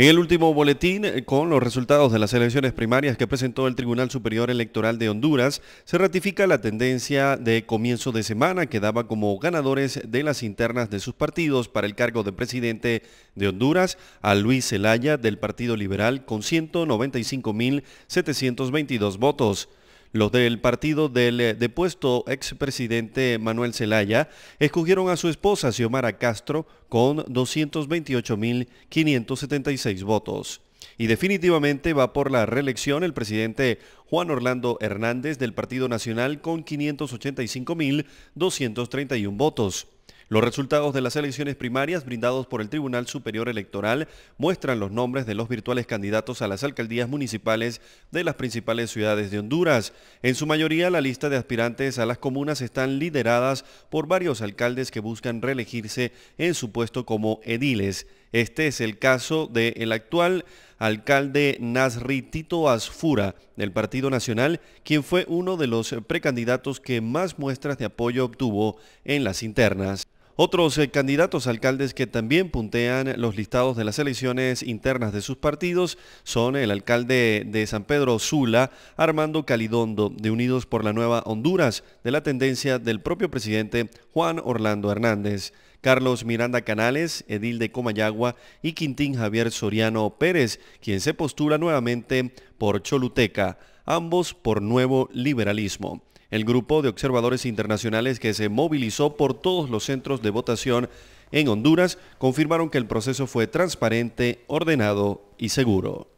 En el último boletín, eh, con los resultados de las elecciones primarias que presentó el Tribunal Superior Electoral de Honduras, se ratifica la tendencia de comienzo de semana que daba como ganadores de las internas de sus partidos para el cargo de presidente de Honduras a Luis Zelaya del Partido Liberal con 195.722 votos. Los del partido del eh, depuesto expresidente Manuel Zelaya escogieron a su esposa Xiomara Castro con 228.576 votos. Y definitivamente va por la reelección el presidente Juan Orlando Hernández del Partido Nacional con 585.231 votos. Los resultados de las elecciones primarias brindados por el Tribunal Superior Electoral muestran los nombres de los virtuales candidatos a las alcaldías municipales de las principales ciudades de Honduras. En su mayoría, la lista de aspirantes a las comunas están lideradas por varios alcaldes que buscan reelegirse en su puesto como ediles. Este es el caso del el actual alcalde Nasri Tito Asfura del Partido Nacional, quien fue uno de los precandidatos que más muestras de apoyo obtuvo en las internas. Otros eh, candidatos alcaldes que también puntean los listados de las elecciones internas de sus partidos son el alcalde de San Pedro Sula, Armando Calidondo, de Unidos por la Nueva Honduras, de la tendencia del propio presidente Juan Orlando Hernández. Carlos Miranda Canales, Edil de Comayagua y Quintín Javier Soriano Pérez, quien se postula nuevamente por Choluteca, ambos por Nuevo Liberalismo el grupo de observadores internacionales que se movilizó por todos los centros de votación en Honduras confirmaron que el proceso fue transparente, ordenado y seguro.